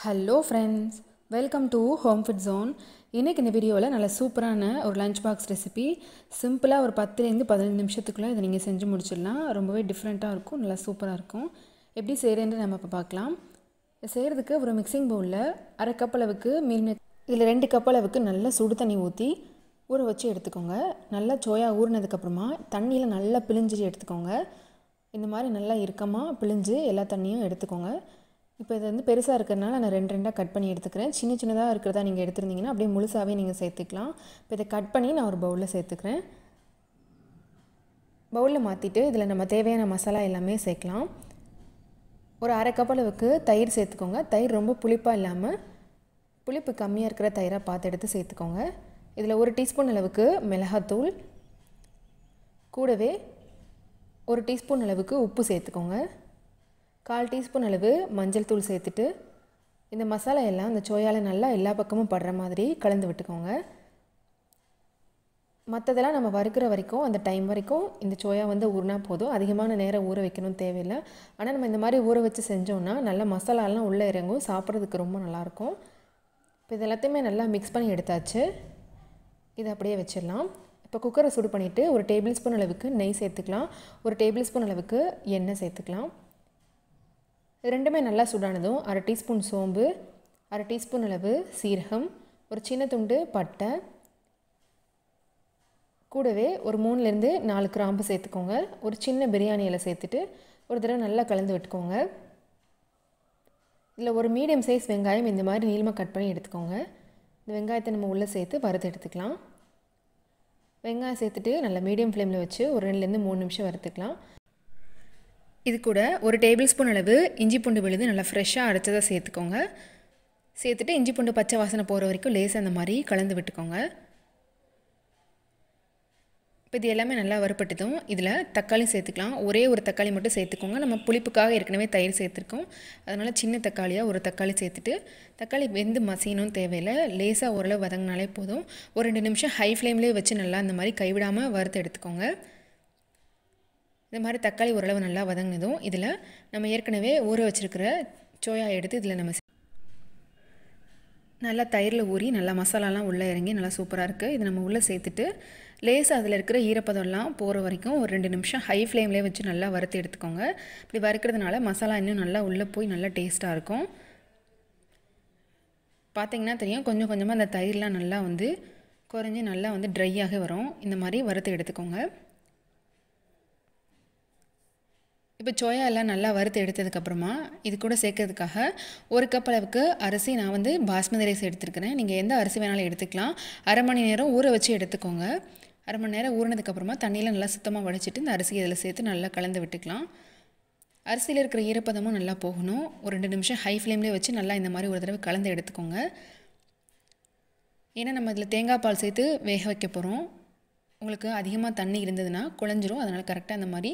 hello friends welcome to home food zone இன்றைக்கி இந்த வீடியோவில் நல்ல சூப்பரான ஒரு லஞ்ச் பாக்ஸ் ரெசிபி சிம்பிளாக ஒரு பத்துலேருந்து பதினஞ்சு நிமிஷத்துக்குள்ளே இதை நீங்கள் செஞ்சு முடிச்சிடலாம் ரொம்பவே டிஃப்ரெண்ட்டாக இருக்கும் நல்லா சூப்பராக இருக்கும் எப்படி செய்கிறேன்னு நம்ம இப்போ பார்க்கலாம் செய்கிறதுக்கு ஒரு மிக்சிங் பவுலில் அரை கப் அளவுக்கு மீன் இதில் ரெண்டு கப் அளவுக்கு நல்லா சுடு தண்ணி ஊற்றி ஊற வச்சு எடுத்துக்கோங்க நல்லா சோயா ஊறினதுக்கப்புறமா தண்ணியில் நல்லா பிழிஞ்சிட்டு எடுத்துக்கோங்க இந்த மாதிரி நல்லா இறுக்கமாக பிழிஞ்சு எல்லா தண்ணியும் எடுத்துக்கோங்க இப்போ இது வந்து பெருசாக இருக்கிறதுனால நான் ரெண்டு ரெண்டாக கட் பண்ணி எடுத்துக்கிறேன் சின்ன சின்னதாக இருக்கிறதா நீங்கள் எடுத்துருந்தீங்கன்னா அப்படியே முழுசாகவே நீங்கள் சேர்த்துக்கலாம் இப்போ இதை கட் பண்ணி நான் ஒரு பவுலில் சேர்த்துக்கிறேன் பவுலில் மாற்றிட்டு இதில் நம்ம தேவையான மசாலா எல்லாமே சேர்க்கலாம் ஒரு அரை கப் அளவுக்கு தயிர் சேர்த்துக்கோங்க தயிர் ரொம்ப புளிப்பாக இல்லாமல் புளிப்பு கம்மியாக இருக்கிற தயிராக பார்த்து எடுத்து சேர்த்துக்கோங்க இதில் ஒரு டீஸ்பூன் அளவுக்கு மிளகாத்தூள் கூடவே ஒரு டீஸ்பூன் அளவுக்கு உப்பு சேர்த்துக்கோங்க கால் டீஸ்பூன் அளவு மஞ்சள் தூள் சேர்த்துட்டு இந்த மசாலா எல்லாம் இந்த சோயாவில் நல்லா எல்லா பக்கமும் படுற மாதிரி கலந்து விட்டுக்கோங்க மற்றதெல்லாம் நம்ம வறுக்கிற வரைக்கும் அந்த டைம் வரைக்கும் இந்த சோயா வந்து ஊறினா போதும் அதிகமான நேரம் ஊற வைக்கணும் தேவையில்லை ஆனால் நம்ம இந்த மாதிரி ஊற வச்சு செஞ்சோம்னா நல்லா மசாலாலாம் உள்ளே இறங்கும் சாப்பிட்றதுக்கு ரொம்ப நல்லாயிருக்கும் இப்போ இது எல்லாத்தையுமே நல்லா மிக்ஸ் பண்ணி எடுத்தாச்சு இதை அப்படியே வச்சிடலாம் இப்போ குக்கரை சூடு பண்ணிவிட்டு ஒரு டேபிள் ஸ்பூன் அளவுக்கு நெய் சேர்த்துக்கலாம் ஒரு டேபிள் ஸ்பூன் அளவுக்கு எண்ணெய் சேர்த்துக்கலாம் ரெண்டுமே நல்லா சூடானதும் அரை டீஸ்பூன் சோம்பு அரை டீஸ்பூன் அளவு சீரகம் ஒரு சின்ன துண்டு பட்டை கூடவே ஒரு மூணுலேருந்து நாலு கிராம்பு சேர்த்துக்கோங்க ஒரு சின்ன பிரியாணி இலை சேர்த்துட்டு ஒரு தடவை நல்லா கலந்து விட்டுக்கோங்க இதில் ஒரு மீடியம் சைஸ் வெங்காயம் இந்த மாதிரி நீளமாக கட் பண்ணி எடுத்துக்கோங்க இந்த வெங்காயத்தை நம்ம உள்ளே சேர்த்து வறுத்து எடுத்துக்கலாம் வெங்காயம் சேர்த்துட்டு நல்லா மீடியம் ஃப்ளேமில் வச்சு ஒரு ரெண்டுலேருந்து மூணு நிமிஷம் வறுத்துக்கலாம் இது கூட ஒரு டேபிள் ஸ்பூன் அளவு இஞ்சி பூண்டு விழுது நல்லா ஃப்ரெஷ்ஷாக அரைச்சதாக சேர்த்துக்கோங்க சேர்த்துட்டு இஞ்சி பூண்டு பச்சை வாசனை போகிற வரைக்கும் லேசாக அந்த மாதிரி கலந்து விட்டுக்கோங்க இப்போ இது எல்லாமே நல்லா வறுப்பட்டதும் இதில் தக்காளி சேர்த்துக்கலாம் ஒரே ஒரு தக்காளி மட்டும் சேர்த்துக்கோங்க நம்ம புளிப்புக்காக ஏற்கனவே தயிர் சேர்த்துருக்கோம் அதனால் சின்ன தக்காளியாக ஒரு தக்காளி சேர்த்துட்டு தக்காளி வெந்து மசியணும் தேவையில்லை லேசாக ஓரளவு வதங்கினாலே போதும் ஒரு ரெண்டு நிமிஷம் ஹை ஃப்ளேம்லேயே வச்சு நல்லா அந்த மாதிரி கைவிடாமல் வறுத்து எடுத்துக்கோங்க இது மாதிரி தக்காளி ஓரளவு நல்லா வதங்கினதும் இதில் நம்ம ஏற்கனவே ஊற வச்சுருக்கிற சோயா எடுத்து இதில் நம்ம நல்லா தயிரில் ஊறி நல்லா மசாலாலாம் உள்ளே இறங்கி நல்லா சூப்பராக இருக்குது இது நம்ம உள்ளே சேர்த்துட்டு லேசாக அதில் இருக்கிற ஈரப்பதம்லாம் போகிற வரைக்கும் ஒரு ரெண்டு நிமிஷம் ஹை ஃப்ளேம்லேயே வச்சு நல்லா வறுத்து எடுத்துக்கோங்க இப்படி வறுக்கிறதுனால மசாலா இன்னும் நல்லா உள்ளே போய் நல்லா டேஸ்ட்டாக இருக்கும் பார்த்திங்கன்னா தெரியும் கொஞ்சம் கொஞ்சமாக அந்த தயிர்லாம் நல்லா வந்து குறைஞ்சி நல்லா வந்து ட்ரையாகவே வரும் இந்த மாதிரி வறுத்து எடுத்துக்கோங்க இப்போ சோயா எல்லாம் நல்லா வறுத்து எடுத்ததுக்கப்புறமா இது கூட சேர்க்கறதுக்காக ஒரு கப் அளவுக்கு அரிசி நான் வந்து பாஸ்மதி ரைஸ் எடுத்துருக்கிறேன் நீங்கள் எந்த அரிசி வேணாலும் எடுத்துக்கலாம் அரை மணி நேரம் ஊற வச்சு எடுத்துக்கோங்க அரை மணி நேரம் ஊறினதுக்கப்புறமா தண்ணியில் நல்லா சுத்தமாக வடிச்சிட்டு இந்த அரிசி இதில் சேர்த்து நல்லா கலந்து விட்டுக்கலாம் அரிசியில் இருக்கிற ஈரப்பதமும் நல்லா போகணும் ஒரு ரெண்டு நிமிஷம் ஹை ஃப்ளேம்லேயே வச்சு நல்லா இந்த மாதிரி ஒரு தடவை கலந்து எடுத்துக்கோங்க ஏன்னா நம்ம இதில் தேங்காய் பால் சேர்த்து வேக வைக்க போகிறோம் உங்களுக்கு அதிகமாக தண்ணி இருந்ததுன்னா குழஞ்சிரும் அதனால் கரெக்டாக அந்த மாதிரி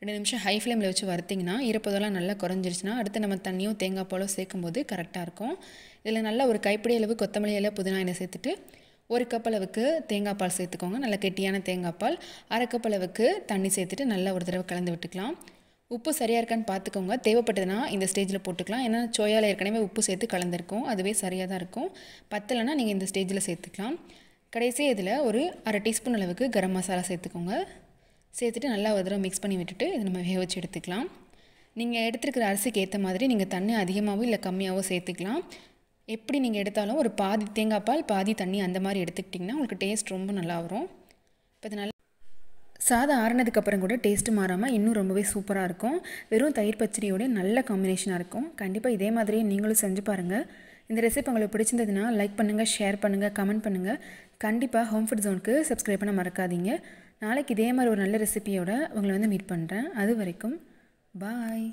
ரெண்டு நிமிஷம் ஹை ஃப்ளேமில் வச்சு வறுத்திங்கன்னா இருப்பதெல்லாம் நல்லா குறைஞ்சிருச்சுன்னா அடுத்து நம்ம தண்ணியும் தேங்காய் போலோ சேர்க்கும் போது கரெக்டாக இருக்கும் இதில் நல்லா ஒரு கைப்பிடி அளவு கொத்தமல்லி அளவு புதினா எண்ணெய் சேர்த்துட்டு ஒரு கப் அளவுக்கு தேங்காய் பால் சேர்த்துக்கோங்க நல்ல கெட்டியான தேங்காய் பால் அரை கப் அளவுக்கு தண்ணி சேர்த்துட்டு நல்லா ஒரு தடவை கலந்து விட்டுக்கலாம் உப்பு சரியாக இருக்கான்னு பார்த்துக்கோங்க தேவைப்பட்டதுன்னா இந்த ஸ்டேஜில் போட்டுக்கலாம் ஏன்னா சோயாவில் ஏற்கனவே உப்பு சேர்த்து கலந்துருக்கும் அதுவே சரியாக தான் இருக்கும் பத்தலைன்னா நீங்கள் இந்த ஸ்டேஜில் சேர்த்துக்கலாம் கடைசியாக இதில் ஒரு அரை டீஸ்பூன் அளவுக்கு கரம் மசாலா சேர்த்துக்கோங்க சேர்த்துட்டு நல்லா ஒரு தடவை மிக்ஸ் பண்ணி விட்டுட்டு இதை நம்ம வேக வச்சு எடுத்துக்கலாம் நீங்கள் எடுத்துருக்கிற அரிசிக்கு ஏற்ற மாதிரி நீங்கள் தண்ணி அதிகமாகவும் இல்லை கம்மியாகவும் சேர்த்துக்கலாம் எப்படி நீங்கள் எடுத்தாலும் ஒரு பாதி தேங்காய் பால் பாதி தண்ணி அந்த மாதிரி எடுத்துக்கிட்டிங்கன்னா உங்களுக்கு டேஸ்ட் ரொம்ப நல்லா வரும் இப்போ இது நல்லா சாதம் ஆறினதுக்கப்புறம் கூட டேஸ்ட்டு மாறாமல் இன்னும் ரொம்பவே சூப்பராக இருக்கும் வெறும் தயிர் பச்சடியோட நல்ல காம்பினேஷனாக இருக்கும் கண்டிப்பாக இதே மாதிரியே நீங்களும் செஞ்சு பாருங்கள் இந்த ரெசிபி உங்களுக்கு பிடிச்சிருந்ததுன்னா லைக் பண்ணுங்கள் ஷேர் பண்ணுங்கள் கமெண்ட் பண்ணுங்கள் கண்டிப்பாக ஹோம் ஃபுட் ஜோனுக்கு சப்ஸ்கிரைப் பண்ண மறக்காதீங்க நாளைக்கு இதே மாதிரி ஒரு நல்ல ரெசிபியோட உங்களை வந்து மீட் பண்ணுறேன் அது வரைக்கும் பாய்